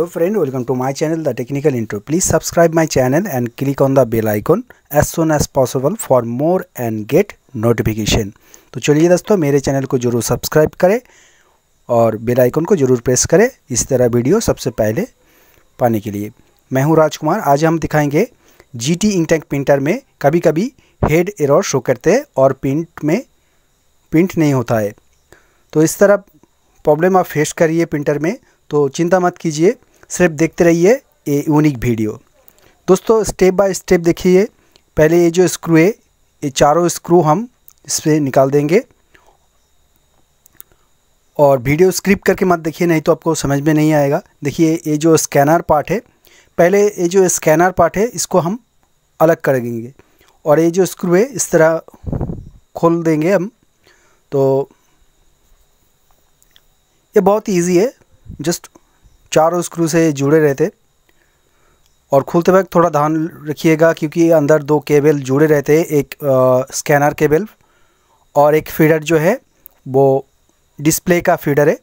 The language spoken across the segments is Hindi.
hello friend welcome to my channel the technical intro please subscribe my channel and click on the bell icon as soon as possible for more and get notification तो चलिए दोस्तों मेरे चैनल को जरूर सब्सक्राइब करें और बेल आइकन को जरूर प्रेस करें इस तरह वीडियो सबसे पहले पाने के लिए मैं हूँ राजकुमार आज हम दिखाएंगे जी टी प्रिंटर में कभी कभी हेड एरर शो करते हैं और प्रिंट में प्रिंट नहीं होता है तो इस तरह प्रॉब्लम आप फेस करिए प्रिंटर में तो चिंता मत कीजिए सिर्फ देखते रहिए ये यूनिक वीडियो दोस्तों स्टेप बाय स्टेप देखिए पहले ये जो स्क्रू है ये चारों स्क्रू हम इस पर निकाल देंगे और वीडियो स्क्रिप करके मत देखिए नहीं तो आपको समझ में नहीं आएगा देखिए ये जो स्कैनर पार्ट है पहले ये जो स्कैनर पार्ट है इसको हम अलग कर देंगे और ये जो स्क्रू है इस तरह खोल देंगे हम तो ये बहुत इजी है जस्ट चारों स्क्रू से जुड़े रहते और खुलते वक्त थोड़ा ध्यान रखिएगा क्योंकि अंदर दो केबल जुड़े रहते हैं एक आ, स्कैनर केबल और एक फीडर जो है वो डिस्प्ले का फीडर है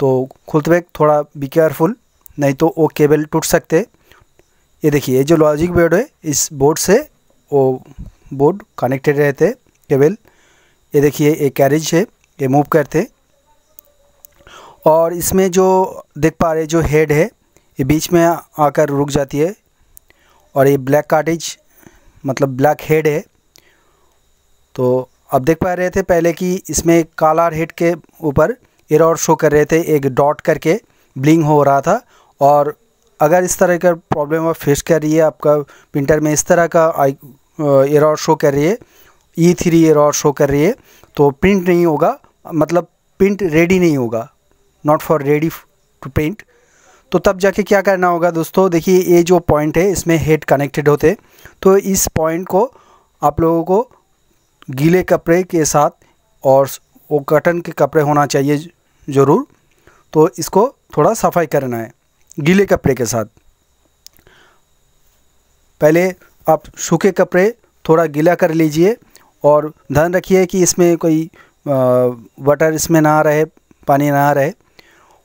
तो खुलते वक्त थोड़ा बी केयरफुल नहीं तो वो केबल टूट सकते ये देखिए ये जो लॉजिक बोर्ड है इस बोर्ड से वो बोर्ड कनेक्टेड रहते केबल ये देखिए एक कैरेज है ये मूव करते और इसमें जो देख पा रहे जो हेड है ये बीच में आकर रुक जाती है और ये ब्लैक कार्टेज मतलब ब्लैक हेड है तो अब देख पा रहे थे पहले कि इसमें काला हेड के ऊपर एरर शो कर रहे थे एक डॉट करके ब्लिंग हो रहा था और अगर इस तरह का प्रॉब्लम आप फेस कर रही है आपका प्रिंटर में इस तरह का आई एरर शो कर रही है ई थ्री एरर शो कर रही है तो प्रिंट नहीं होगा मतलब प्रिंट रेडी नहीं होगा not for ready to paint तो तब जाके क्या करना होगा दोस्तों देखिए ये जो पॉइंट है इसमें हेड कनेक्टेड होते तो इस पॉइंट को आप लोगों को गीले कपड़े के साथ और वो कटन के कपड़े होना चाहिए ज़रूर तो इसको थोड़ा सफाई करना है गीले कपड़े के साथ पहले आप सूखे कपड़े थोड़ा गीला कर लीजिए और ध्यान रखिए कि इसमें कोई वाटर इसमें ना रहे पानी ना रहे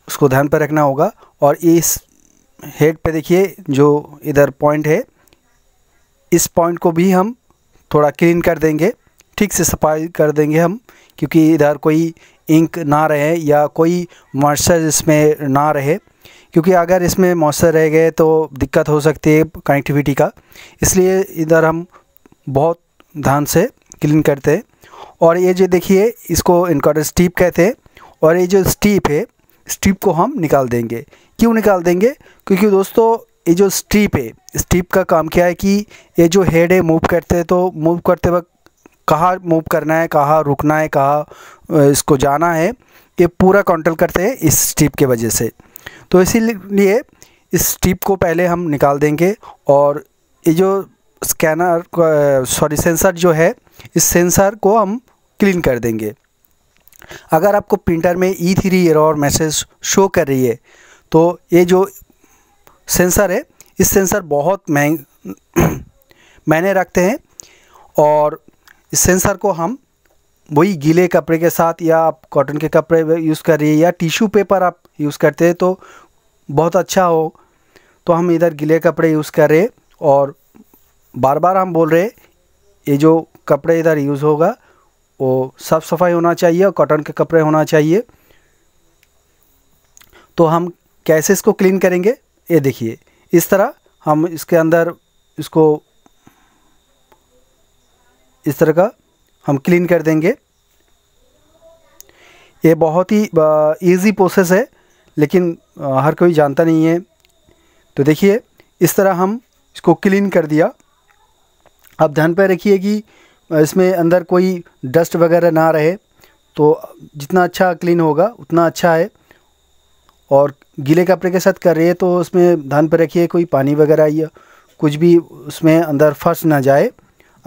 उसको ध्यान पर रखना होगा और इस हेड पे देखिए जो इधर पॉइंट है इस पॉइंट को भी हम थोड़ा क्लीन कर देंगे ठीक से सफाई कर देंगे हम क्योंकि इधर कोई इंक ना रहे या कोई मॉइस्चर इसमें ना रहे क्योंकि अगर इसमें मॉइस्चर रह गए तो दिक्कत हो सकती है कनेक्टिविटी का इसलिए इधर हम बहुत ध्यान से क्लीन करते हैं और ये जो देखिए इसको इनकॉर्डर स्टीप कहते हैं और ये जो स्टीप है स्ट्रिप को हम निकाल देंगे क्यों निकाल देंगे क्योंकि दोस्तों ये जो स्ट्रिप है स्ट्रिप का काम क्या है कि ये जो हेड है मूव करते हैं तो मूव करते वक्त कहाँ मूव करना है कहाँ रुकना है कहाँ इसको जाना है ये पूरा कंट्रोल करते हैं इस स्ट्रिप के वजह से तो इसीलिए इस स्ट्रिप को पहले हम निकाल देंगे और ये जो स्कैनर सॉरी सेंसर जो है इस सेंसर को हम क्लीन कर देंगे अगर आपको प्रिंटर में E three error message show कर रही है तो ये जो सेंसर है इस सेंसर बहुत महंग मैंने रखते हैं और इस सेंसर को हम वही गीले कपड़े के साथ या आप कॉटन के कपड़े यूज़ कर रही है या टिश्यू पेपर आप यूज़ करते हैं तो बहुत अच्छा हो तो हम इधर गीले कपड़े यूज़ कर रहे और बार बार हम बोल रहे ये जो कपड़े इधर यूज़ होगा वो साफ़ सफाई होना चाहिए और कॉटन के कपड़े होना चाहिए तो हम कैसे इसको क्लीन करेंगे ये देखिए इस तरह हम इसके अंदर इसको इस तरह का हम क्लीन कर देंगे ये बहुत ही इजी प्रोसेस है लेकिन हर कोई जानता नहीं है तो देखिए इस तरह हम इसको क्लीन कर दिया आप ध्यान पर रखिए कि इसमें अंदर कोई डस्ट वगैरह ना रहे तो जितना अच्छा क्लीन होगा उतना अच्छा है और गीले कपड़े के साथ कर रही है तो उसमें धान पर रखिए कोई पानी वगैरह या कुछ भी उसमें अंदर फंस ना जाए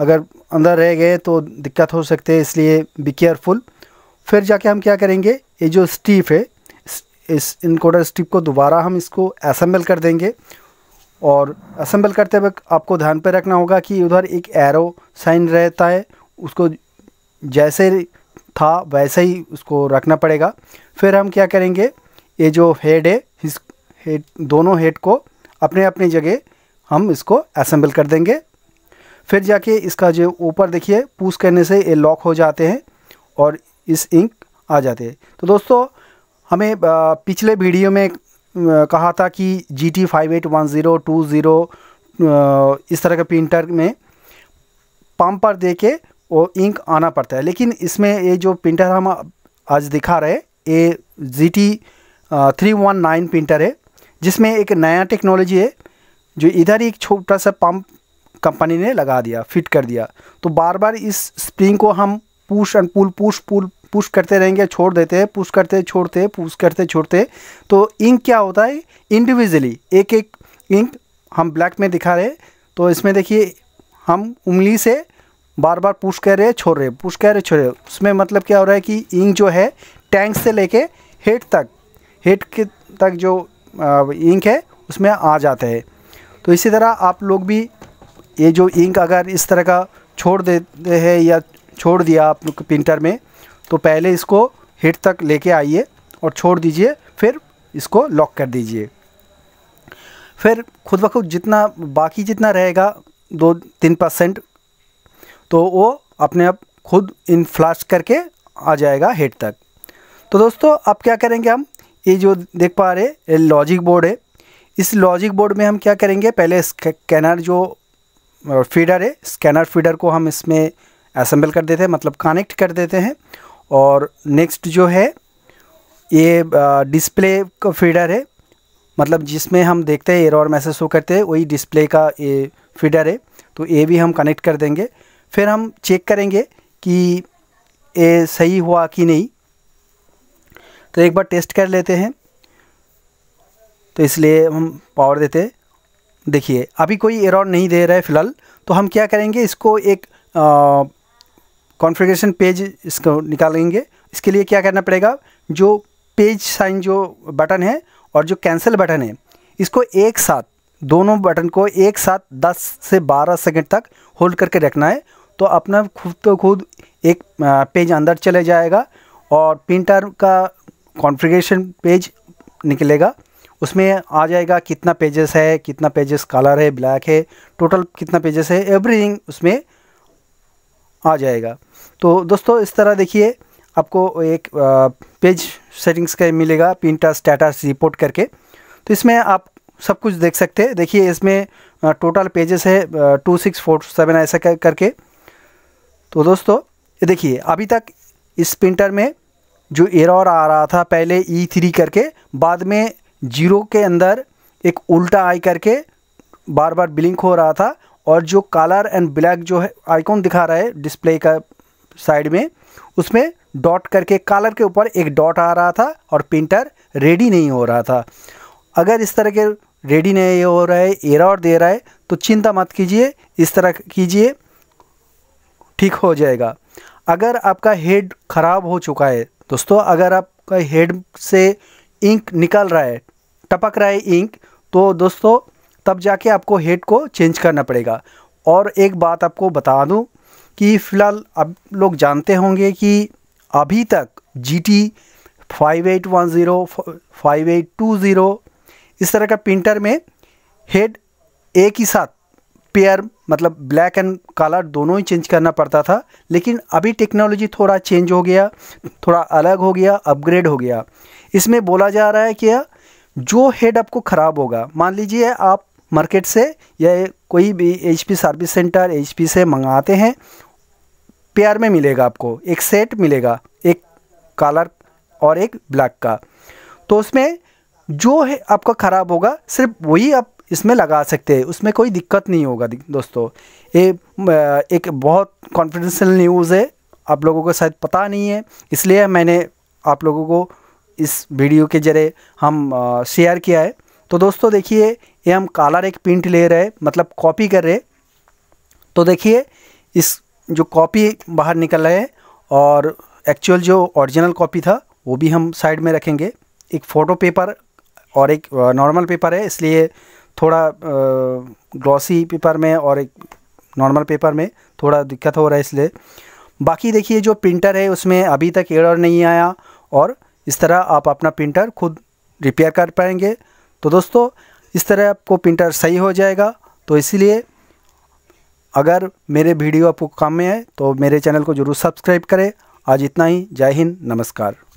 अगर अंदर रह गए तो दिक्कत हो सकती है इसलिए बी केयरफुल फिर जाके हम क्या करेंगे ये जो स्टीप है इस इनकोडर स्टीप को दोबारा हम इसको असम्बल कर देंगे और असेंबल करते वक्त आपको ध्यान पर रखना होगा कि उधर एक एरो साइन रहता है उसको जैसे था वैसे ही उसको रखना पड़ेगा फिर हम क्या करेंगे ये जो हेड है इस हेड दोनों हेड को अपने अपने जगह हम इसको असेंबल कर देंगे फिर जाके इसका जो ऊपर देखिए पूस करने से ये लॉक हो जाते हैं और इस इंक आ जाते हैं तो दोस्तों हमें पिछले वीडियो में कहा था कि G T five eight one zero two zero इस तरह के प्रिंटर में पम्प पर दे के वो इंक आना पड़ता है लेकिन इसमें ये जो प्रिंटर हम आज दिखा रहे ये G T three one nine printer है जिसमें एक नया टेक्नोलॉजी है जो इधर एक छोटा सा पम्प कंपनी ने लगा दिया फिट कर दिया तो बार बार इस स्प्रिंग को हम push and pull push pull push करते रहेंगे छोड़ देते हैं पुश करते छोड़ते पुश करते छोड़ते तो इंक क्या होता है इंडिविजुअली एक एक इंक हम ब्लैक में दिखा रहे तो इसमें देखिए हम उंगली से बार बार पुश कर रहे छोड़ रहे पुश कर रहे छोड़ रहे उसमें मतलब क्या हो रहा है कि इंक जो है टैंक से लेके हेड तक हेड के तक जो इंक है उसमें आ जाता है तो इसी तरह आप लोग भी ये जो इंक अगर इस तरह का छोड़ देते हैं या छोड़ दिया आप प्रिंटर में तो पहले इसको हिट तक लेके आइए और छोड़ दीजिए फिर इसको लॉक कर दीजिए फिर खुद ब खुद जितना बाकी जितना रहेगा दो तीन परसेंट तो वो अपने आप खुद इन फ्लाश करके आ जाएगा हेड तक तो दोस्तों अब क्या करेंगे हम ये जो देख पा रहे लॉजिक बोर्ड है इस लॉजिक बोर्ड में हम क्या करेंगे पहले स्कैनर जो फीडर है स्कैनर फीडर को हम इसमें असम्बल कर देते हैं मतलब कनेक्ट कर देते हैं और नेक्स्ट जो है ये डिस्प्ले का फीडर है मतलब जिसमें हम देखते हैं एरर मैसेज शो करते हैं वही डिस्प्ले का ये फीडर है तो ये भी हम कनेक्ट कर देंगे फिर हम चेक करेंगे कि ये सही हुआ कि नहीं तो एक बार टेस्ट कर लेते हैं तो इसलिए हम पावर देते देखिए अभी कोई एरर नहीं दे रहा है फ़िलहाल तो हम क्या करेंगे इसको एक आ, कॉन्फ़िगरेशन पेज इसको निकालेंगे इसके लिए क्या करना पड़ेगा जो पेज साइन जो बटन है और जो कैंसिल बटन है इसको एक साथ दोनों बटन को एक साथ 10 से 12 सेकंड तक होल्ड करके रखना है तो अपना खुद तो खुद एक पेज अंदर चले जाएगा और प्रिंटर का कॉन्फ़िगरेशन पेज निकलेगा उसमें आ जाएगा कितना पेजेस है कितना पेजेस कलर है ब्लैक है टोटल कितना पेजेस है एवरीथिंग उसमें आ जाएगा तो दोस्तों इस तरह देखिए आपको एक पेज सेटिंग्स का मिलेगा पिंटा स्टेटस रिपोर्ट करके तो इसमें आप सब कुछ देख सकते हैं देखिए इसमें टोटल पेजेस है टू सिक्स फोर सेवन ऐसा कर, करके तो दोस्तों देखिए अभी तक इस प्रिंटर में जो एरर आ रहा था पहले ई e थ्री करके बाद में जीरो के अंदर एक उल्टा आई करके बार बार ब्लिंक हो रहा था और जो कालर एंड ब्लैक जो है आइकॉन दिखा रहा है डिस्प्ले का साइड में उसमें डॉट करके कालर के ऊपर एक डॉट आ रहा था और प्रिंटर रेडी नहीं हो रहा था अगर इस तरह के रेडी नहीं हो रहा है एरर दे रहा है तो चिंता मत कीजिए इस तरह कीजिए ठीक हो जाएगा अगर आपका हेड ख़राब हो चुका है दोस्तों अगर आपका हेड से इंक निकल रहा है टपक रहा है इंक तो दोस्तों तब जाके आपको हेड को चेंज करना पड़ेगा और एक बात आपको बता दूं कि फ़िलहाल अब लोग जानते होंगे कि अभी तक G T five eight one zero five eight two zero इस तरह का प्रिंटर में हेड एक ही साथ पेयर मतलब ब्लैक एंड कलर दोनों ही चेंज करना पड़ता था लेकिन अभी टेक्नोलॉजी थोड़ा चेंज हो गया थोड़ा अलग हो गया अपग्रेड हो गया इसमें बोला जा रहा है कि जो हेड आपको ख़राब होगा मान लीजिए आप मार्केट से या कोई भी एचपी सर्विस सेंटर एचपी से मंगाते हैं पेयर में मिलेगा आपको एक सेट मिलेगा एक कलर और एक ब्लैक का तो उसमें जो है आपका ख़राब होगा सिर्फ वही आप इसमें लगा सकते हैं उसमें कोई दिक्कत नहीं होगा दोस्तों ये एक बहुत कॉन्फिडेंशियल न्यूज़ है आप लोगों को शायद पता नहीं है इसलिए मैंने आप लोगों को इस वीडियो के जरिए हम शेयर किया है तो दोस्तों देखिए ये हम कालर एक प्रिंट ले रहे मतलब कॉपी कर रहे तो देखिए इस जो कॉपी बाहर निकल रहे और एक्चुअल जो ओरिजिनल कॉपी था वो भी हम साइड में रखेंगे एक फ़ोटो पेपर और एक नॉर्मल पेपर है इसलिए थोड़ा ग्लॉसी पेपर में और एक नॉर्मल पेपर में थोड़ा दिक्कत हो रहा है इसलिए बाकी देखिए जो प्रिंटर है उसमें अभी तक एरर नहीं आया और इस तरह आप अपना प्रिंटर खुद रिपेयर कर पाएंगे तो दोस्तों इस तरह आपको प्रिंटर सही हो जाएगा तो इसलिए अगर मेरे वीडियो आपको काम में आए तो मेरे चैनल को ज़रूर सब्सक्राइब करें आज इतना ही जय हिंद नमस्कार